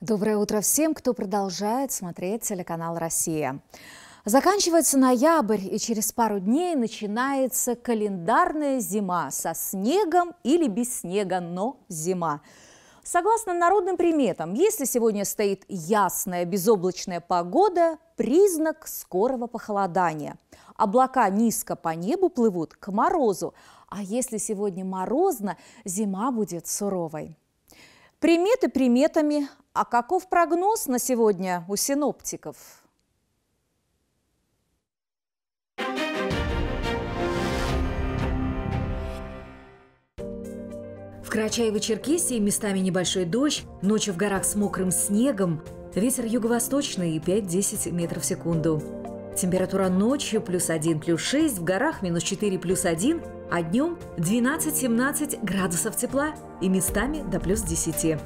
Доброе утро всем, кто продолжает смотреть телеканал «Россия». Заканчивается ноябрь, и через пару дней начинается календарная зима со снегом или без снега, но зима. Согласно народным приметам, если сегодня стоит ясная безоблачная погода, признак скорого похолодания. Облака низко по небу плывут к морозу, а если сегодня морозно, зима будет суровой. Приметы приметами, а каков прогноз на сегодня у синоптиков? В Карачаево-Черкесии местами небольшой дождь, ночью в горах с мокрым снегом, ветер юго-восточный 5-10 метров в секунду. Температура ночью плюс 1, плюс 6, в горах минус 4, плюс 1, а днем 12-17 градусов тепла и местами до плюс 10.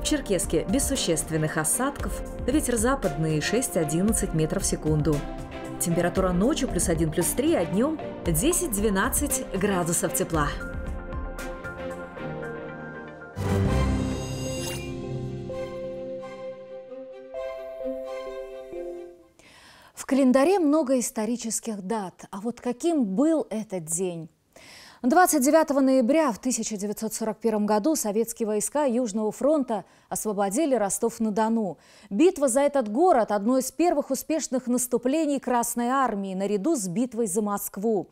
В Черкеске без существенных осадков, ветер западный 6-11 метров в секунду. Температура ночью плюс 1, плюс 3, а днем 10-12 градусов тепла. календаре много исторических дат, а вот каким был этот день, 29 ноября в 1941 году советские войска Южного фронта освободили Ростов-на-Дону. Битва за этот город – одно из первых успешных наступлений Красной Армии наряду с битвой за Москву.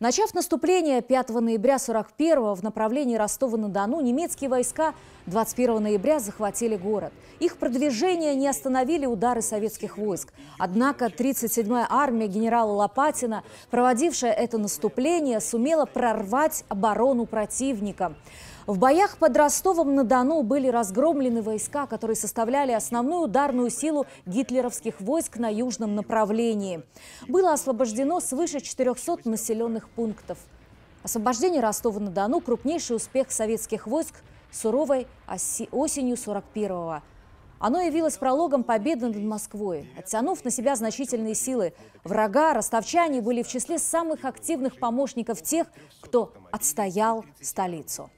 Начав наступление 5 ноября 1941 в направлении Ростова-на-Дону, немецкие войска 21 ноября захватили город. Их продвижение не остановили удары советских войск. Однако 37-я армия генерала Лопатина, проводившая это наступление, сумела прорвать прорвать оборону противника. В боях под Ростовом-на-Дону были разгромлены войска, которые составляли основную ударную силу гитлеровских войск на южном направлении. Было освобождено свыше 400 населенных пунктов. Освобождение Ростова-на-Дону – крупнейший успех советских войск суровой осенью 41-го. Оно явилось прологом победы над Москвой, оттянув на себя значительные силы. Врага, ростовчане были в числе самых активных помощников тех, кто отстоял столицу.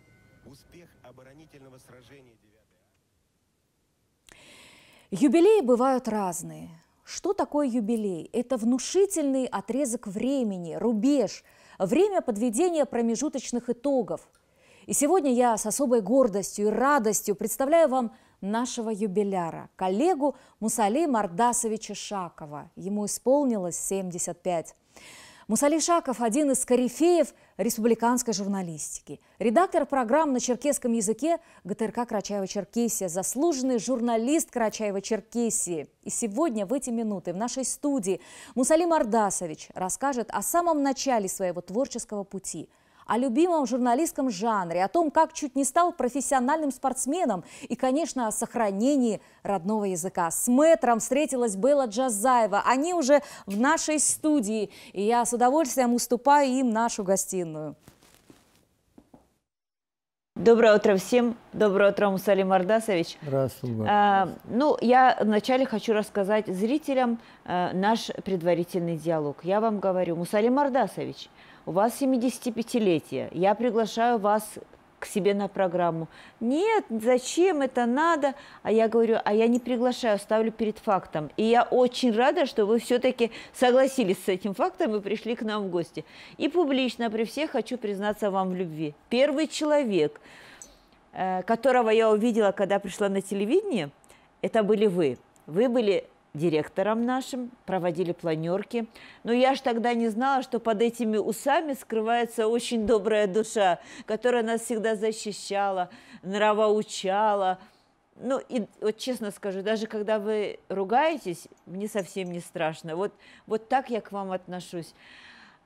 Юбилеи бывают разные. Что такое юбилей? Это внушительный отрезок времени, рубеж, время подведения промежуточных итогов. И сегодня я с особой гордостью и радостью представляю вам – нашего юбиляра, коллегу Мусали Мардасовича Шакова. Ему исполнилось 75. Мусали Шаков – один из корифеев республиканской журналистики. Редактор программ на черкесском языке ГТРК Карачаева-Черкесия, заслуженный журналист Карачаева-Черкесии. И сегодня, в эти минуты, в нашей студии Мусали Мардасович расскажет о самом начале своего творческого пути – о любимом журналистском жанре, о том, как чуть не стал профессиональным спортсменом и, конечно, о сохранении родного языка. С мэтром встретилась Белла Джазаева. Они уже в нашей студии, и я с удовольствием уступаю им нашу гостиную. Доброе утро всем. Доброе утро, Мусали Мардасович. Здравствуйте. А, ну, я вначале хочу рассказать зрителям а, наш предварительный диалог. Я вам говорю, Мусали Мардасович, у вас 75-летие, я приглашаю вас к себе на программу. Нет, зачем это надо? А я говорю, а я не приглашаю, ставлю перед фактом. И я очень рада, что вы все-таки согласились с этим фактом и пришли к нам в гости. И публично при всех хочу признаться вам в любви. Первый человек, э, которого я увидела, когда пришла на телевидение, это были вы. Вы были директором нашим, проводили планерки. Но я ж тогда не знала, что под этими усами скрывается очень добрая душа, которая нас всегда защищала, нравоучала. Ну, и вот честно скажу, даже когда вы ругаетесь, мне совсем не страшно. Вот, вот так я к вам отношусь.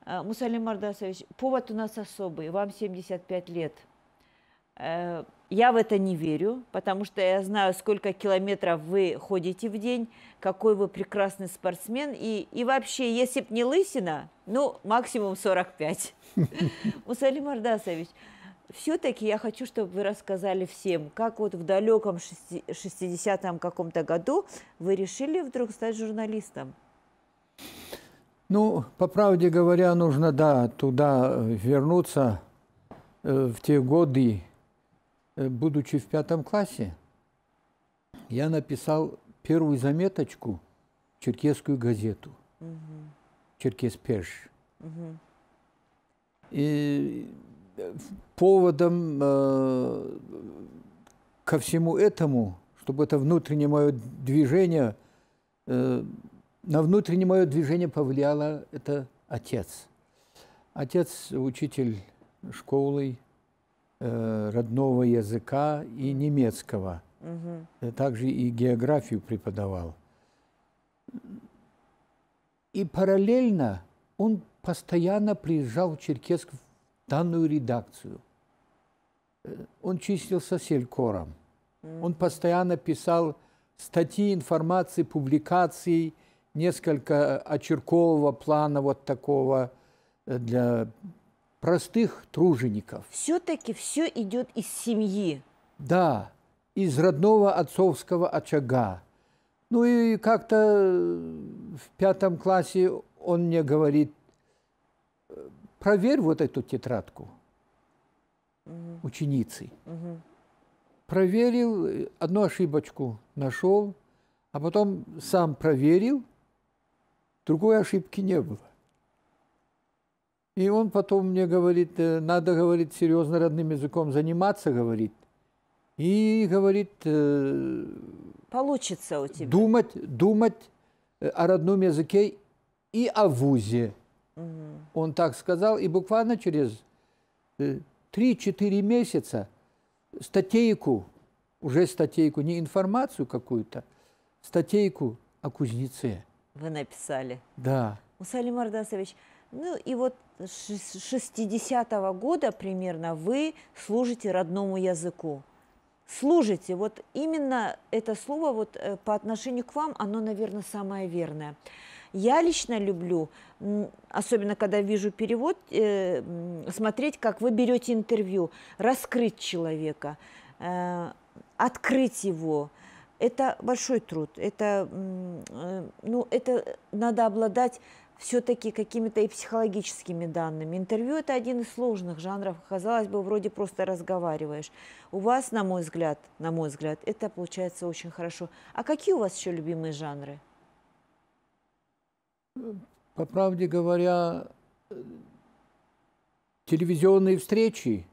А, Мусалим Мардасович, повод у нас особый, вам 75 лет – Э, я в это не верю, потому что я знаю, сколько километров вы ходите в день, какой вы прекрасный спортсмен. И, и вообще, если б не лысина, ну, максимум 45. Мусалим Ардасович, все-таки я хочу, чтобы вы рассказали всем, как вот в далеком 60-м каком-то году вы решили вдруг стать журналистом. Ну, по правде говоря, нужно, да, туда э, вернуться э, в те годы, Э, будучи в пятом классе, я написал первую заметочку в черкесскую газету. Угу. Черкес Пеш. Угу. И э, поводом э, ко всему этому, чтобы это внутреннее мое движение, э, на внутреннее мое движение повлияло это отец. Отец – учитель школы, Э, родного языка и немецкого. Угу. Также и географию преподавал. И параллельно он постоянно приезжал в Черкесск в данную редакцию. Э, он числился селькором. Он постоянно писал статьи, информации, публикации, несколько очеркового плана вот такого для простых тружеников. Все-таки все идет из семьи. Да, из родного отцовского очага. Ну и как-то э, в пятом классе он мне говорит, «Э, проверь вот эту тетрадку угу. ученицы. Угу. Проверил, одну ошибочку нашел, а потом сам проверил, другой ошибки не было. И он потом мне говорит, э, надо, говорит, серьезно родным языком заниматься, говорит. И говорит... Э, Получится у тебя. Думать, думать э, о родном языке и о ВУЗе. Угу. Он так сказал. И буквально через 3-4 месяца статейку, уже статейку, не информацию какую-то, статейку о кузнеце. Вы написали? Да. Мусалим Ардасович, ну и вот с 60-го года примерно вы служите родному языку. Служите, вот именно это слово вот э, по отношению к вам, оно, наверное, самое верное. Я лично люблю, особенно когда вижу перевод, э, смотреть, как вы берете интервью, раскрыть человека, э, открыть его. Это большой труд, это, ну, это надо обладать все-таки какими-то и психологическими данными. Интервью – это один из сложных жанров. Казалось бы, вроде просто разговариваешь. У вас, на мой взгляд, на мой взгляд, это получается очень хорошо. А какие у вас еще любимые жанры? По правде говоря, телевизионные встречи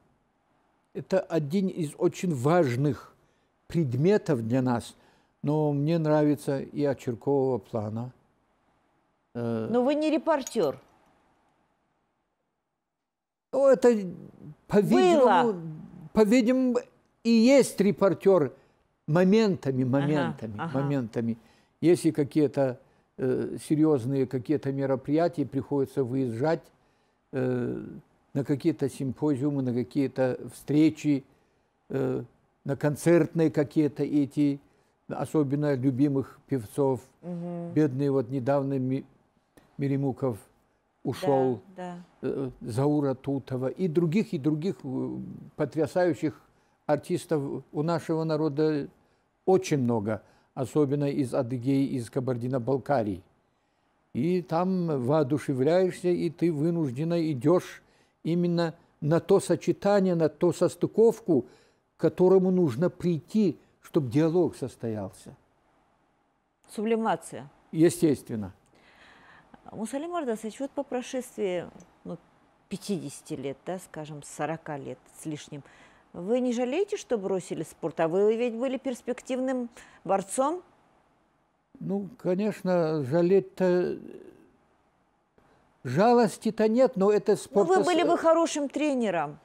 – это один из очень важных предметов для нас. Но мне нравится и очеркового плана – Э, Но вы не репортер. Ну, это, по-видимому, по-видимому, и есть репортер моментами, моментами, ага, ага. моментами. Если какие-то э, серьезные какие-то мероприятия, приходится выезжать э, на какие-то симпозиумы, на какие-то встречи, э, на концертные какие-то эти, особенно любимых певцов. Угу. Бедный вот недавно Меремуков ушел, да, да. Э, Заура Тутова и других, и других э, потрясающих артистов у нашего народа очень много, особенно из Адыгеи, из Кабардино-Балкарии. И там воодушевляешься, и ты вынужденно идешь именно на то сочетание, на то состыковку, к которому нужно прийти, чтобы диалог состоялся. Сублимация. Естественно. Мусалим Ардасович, вот по прошествии ну, 50 лет, да, скажем, 40 лет с лишним, вы не жалеете, что бросили спорт? А вы ведь были перспективным борцом? Ну, конечно, жалеть-то... Жалости-то нет, но это спорт... Ну, вы были бы хорошим тренером.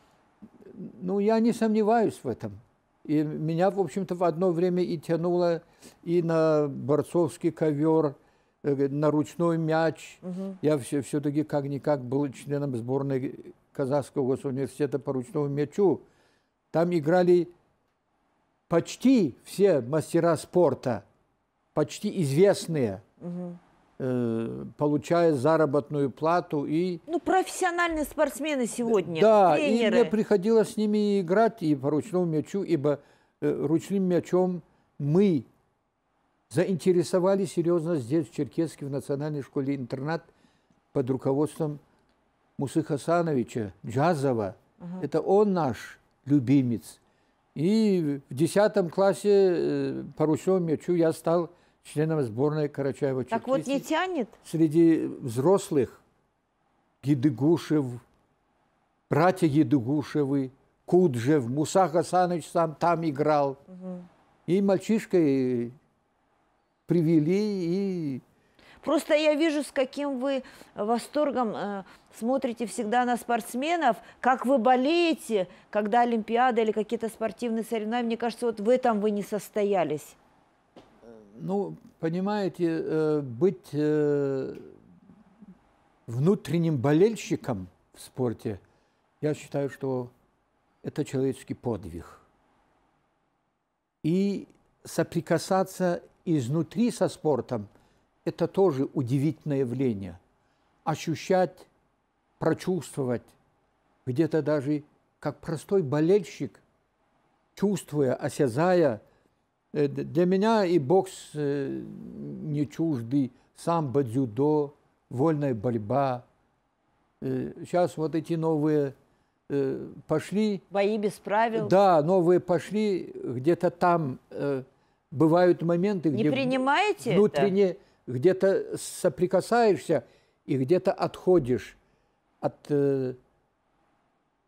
Ну, я не сомневаюсь в этом. И меня, в общем-то, в одно время и тянуло и на борцовский ковер, Э, на ручной мяч. Угу. Я все, все-таки как-никак был членом сборной Казахского госуниверситета по ручному мячу. Там играли почти все мастера спорта, почти известные. Угу получая заработную плату и... Ну, профессиональные спортсмены сегодня, Да, тренеры. и мне приходилось с ними играть и по ручному мячу, ибо э, ручным мячом мы заинтересовали серьезно здесь, в Черкеске, в национальной школе-интернат под руководством Мусы Хасановича Джазова. Угу. Это он наш любимец. И в 10 классе э, по ручному мячу я стал членом сборной карачаева -Черкесии. Так вот не тянет? Среди взрослых Едыгушев, братья Едыгушевы, Куджев, Муса Хасанович сам там играл. Угу. И мальчишкой привели и... Просто я вижу, с каким вы э, восторгом э, смотрите всегда на спортсменов, как вы болеете, когда Олимпиада или какие-то спортивные соревнования. Мне кажется, вот в этом вы не состоялись. Ну, понимаете, э, быть э, внутренним болельщиком в спорте, я считаю, что это человеческий подвиг. И соприкасаться изнутри со спортом – это тоже удивительное явление. Ощущать, прочувствовать, где-то даже как простой болельщик, чувствуя, осязая. Э, для меня и бокс э, не чужды, самбо, дзюдо, вольная борьба. Сейчас э, вот эти новые пошли... Бои без правил. Да, новые пошли где-то там бывают моменты, где... Не принимаете Внутренне где-то соприкасаешься и где-то отходишь от э,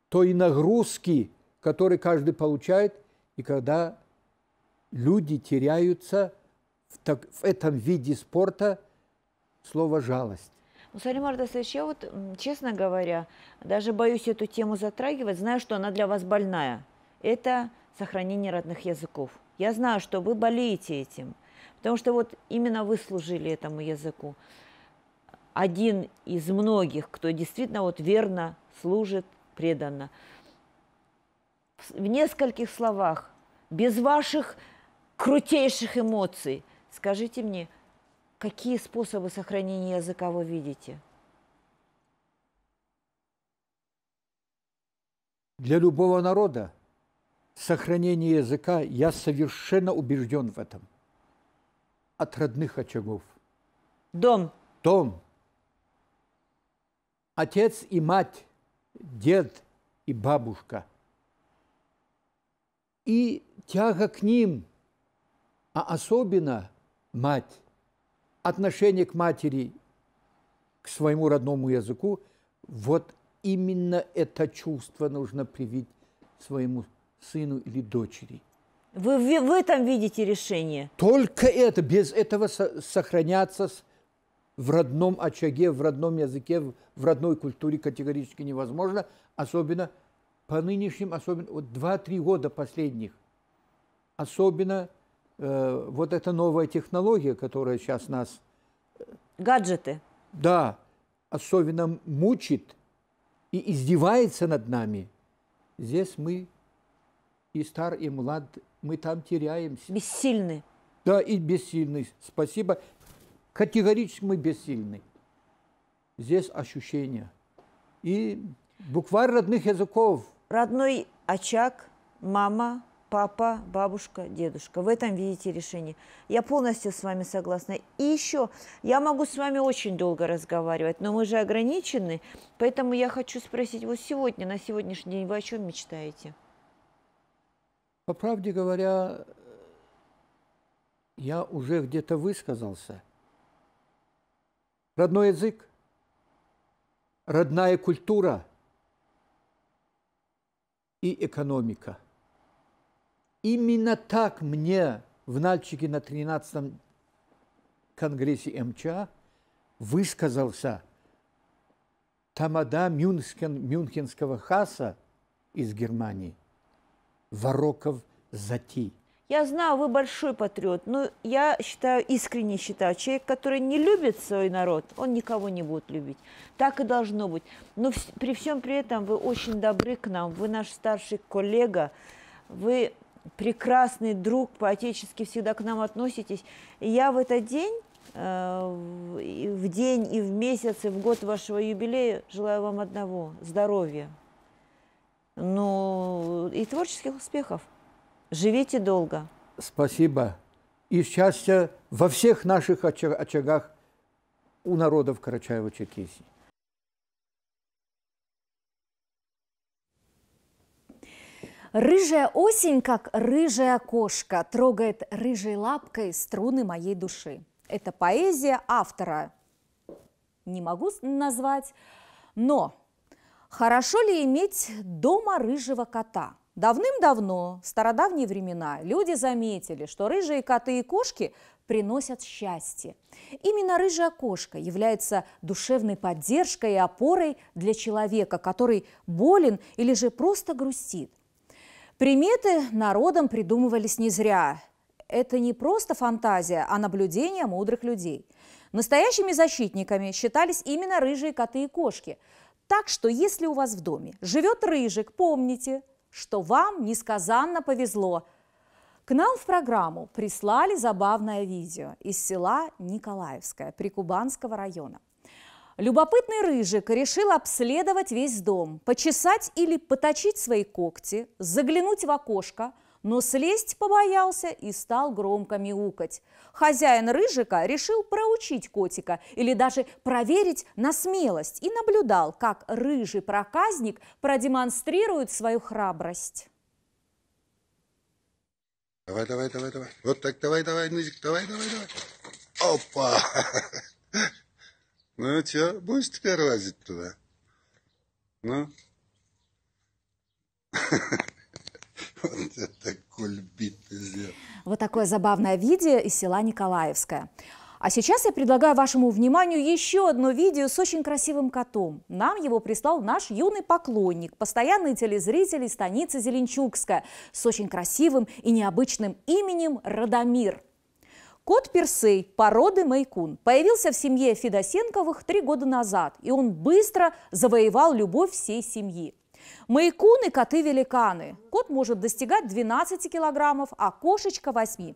той нагрузки, которую каждый получает, и когда люди теряются в, так, в этом виде спорта слово «жалость». Ну, Салим Ардасович, я вот, честно говоря, даже боюсь эту тему затрагивать, знаю, что она для вас больная. Это сохранение родных языков. Я знаю, что вы болеете этим, потому что вот именно вы служили этому языку. Один из многих, кто действительно вот верно служит, преданно. В нескольких словах, без ваших крутейших эмоций, скажите мне, какие способы сохранения языка вы видите? Для любого народа сохранение языка, я совершенно убежден в этом. От родных очагов. Дом. Дом. Отец и мать, дед и бабушка. И тяга к ним, а особенно мать, отношение к матери, к своему родному языку, вот именно это чувство нужно привить своему сыну или дочери. Вы в этом видите решение? Только это, без этого сохраняться в родном очаге, в родном языке, в родной культуре категорически невозможно, особенно по нынешним, особенно вот 2-3 года последних, особенно э, вот эта новая технология, которая сейчас нас... Э, Гаджеты. Да, особенно мучит и издевается над нами. Здесь мы и стар, и млад, мы там теряемся. Бессильны. Да, и бессильны. Спасибо. Категорически мы бессильны. Здесь ощущения. И букварь родных языков. Родной очаг, мама, папа, бабушка, дедушка. В этом видите решение. Я полностью с вами согласна. И еще, я могу с вами очень долго разговаривать, но мы же ограничены, поэтому я хочу спросить, вот сегодня, на сегодняшний день вы о чем мечтаете? По правде говоря, я уже где-то высказался. Родной язык, родная культура и экономика. Именно так мне в Нальчике на 13-м конгрессе МЧА высказался тамада Мюнхен, мюнхенского хаса из Германии – вороков Зати. Я знаю, вы большой патриот, но я считаю, искренне считаю, человек, который не любит свой народ, он никого не будет любить. Так и должно быть. Но при всем при этом вы очень добры к нам, вы наш старший коллега, вы прекрасный друг, по-отечески всегда к нам относитесь. И я в этот день, э, в день и в месяц, и в год вашего юбилея желаю вам одного – здоровья. Ну, и творческих успехов. Живите долго. Спасибо. И счастья во всех наших очагах у народов Карачаева-Черкесии. Рыжая осень, как рыжая кошка, трогает рыжей лапкой струны моей души. Это поэзия автора. Не могу назвать, но Хорошо ли иметь дома рыжего кота? Давным-давно, в стародавние времена, люди заметили, что рыжие коты и кошки приносят счастье. Именно рыжая кошка является душевной поддержкой и опорой для человека, который болен или же просто грустит. Приметы народом придумывались не зря. Это не просто фантазия, а наблюдение мудрых людей. Настоящими защитниками считались именно рыжие коты и кошки – так что, если у вас в доме живет рыжик, помните, что вам несказанно повезло. К нам в программу прислали забавное видео из села Николаевское Прикубанского района. Любопытный рыжик решил обследовать весь дом, почесать или поточить свои когти, заглянуть в окошко – но слезть побоялся и стал громко мяукать. Хозяин рыжика решил проучить котика или даже проверить на смелость и наблюдал, как рыжий проказник продемонстрирует свою храбрость. Давай, давай, давай, давай. Вот так, давай, давай, нызик, давай, давай, давай. Опа! Ну, что, будешь теперь лазить туда? Ну? Вот это кульбит Вот такое забавное видео из села Николаевское. А сейчас я предлагаю вашему вниманию еще одно видео с очень красивым котом. Нам его прислал наш юный поклонник, постоянный телезритель из станицы Зеленчукская с очень красивым и необычным именем Радомир. Кот Персей породы Мейкун появился в семье Федосенковых три года назад, и он быстро завоевал любовь всей семьи. Маякуны – коты-великаны. Кот может достигать 12 килограммов, а кошечка – 8.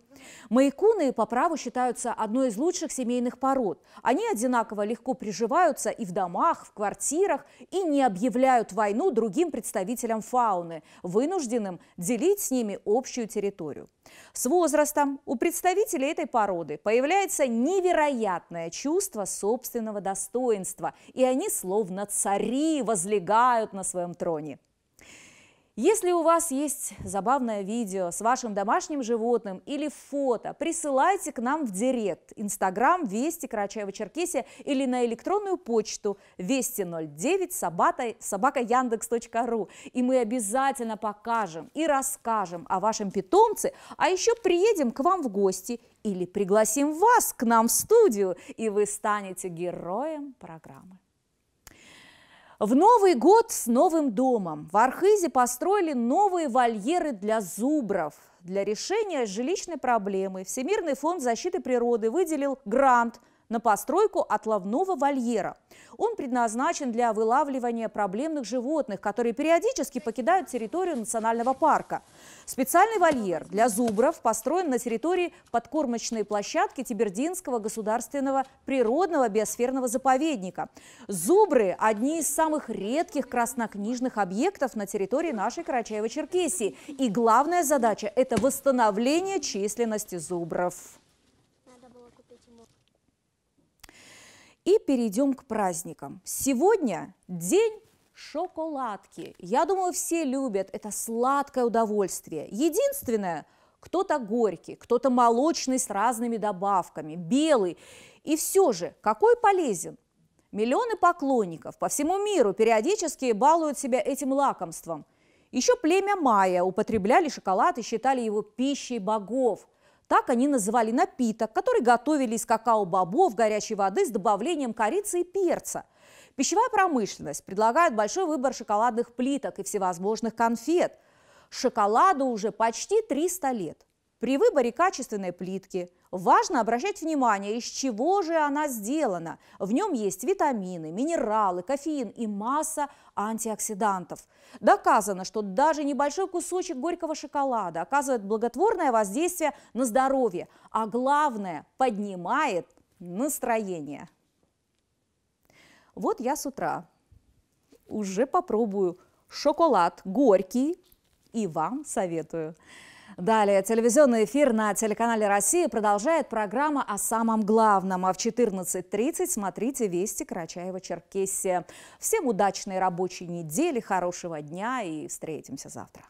Маякуны по праву считаются одной из лучших семейных пород. Они одинаково легко приживаются и в домах, в квартирах, и не объявляют войну другим представителям фауны, вынужденным делить с ними общую территорию. С возрастом у представителей этой породы появляется невероятное чувство собственного достоинства, и они словно цари возлегают на своем троне. Если у вас есть забавное видео с вашим домашним животным или фото, присылайте к нам в директ, инстаграм Вести Карачаева-Черкесия или на электронную почту вести09 собака, собака яндекс.ру. И мы обязательно покажем и расскажем о вашем питомце, а еще приедем к вам в гости или пригласим вас к нам в студию, и вы станете героем программы. В Новый год с новым домом в Архизе построили новые вольеры для зубров. Для решения жилищной проблемы Всемирный фонд защиты природы выделил грант – на постройку отловного вольера. Он предназначен для вылавливания проблемных животных, которые периодически покидают территорию национального парка. Специальный вольер для зубров построен на территории подкормочной площадки Тибердинского государственного природного биосферного заповедника. Зубры – одни из самых редких краснокнижных объектов на территории нашей Карачаево-Черкесии. И главная задача – это восстановление численности зубров. И перейдем к праздникам. Сегодня день шоколадки. Я думаю, все любят это сладкое удовольствие. Единственное, кто-то горький, кто-то молочный с разными добавками, белый. И все же, какой полезен? Миллионы поклонников по всему миру периодически балуют себя этим лакомством. Еще племя майя употребляли шоколад и считали его пищей богов. Так они называли напиток, который готовили из какао-бобов, горячей воды с добавлением корицы и перца. Пищевая промышленность предлагает большой выбор шоколадных плиток и всевозможных конфет. Шоколаду уже почти 300 лет. При выборе качественной плитки важно обращать внимание, из чего же она сделана. В нем есть витамины, минералы, кофеин и масса антиоксидантов. Доказано, что даже небольшой кусочек горького шоколада оказывает благотворное воздействие на здоровье, а главное – поднимает настроение. Вот я с утра уже попробую шоколад горький и вам советую. Далее телевизионный эфир на телеканале «Россия» продолжает программа о самом главном. А в 14.30 смотрите «Вести Карачаева-Черкесия». Всем удачной рабочей недели, хорошего дня и встретимся завтра.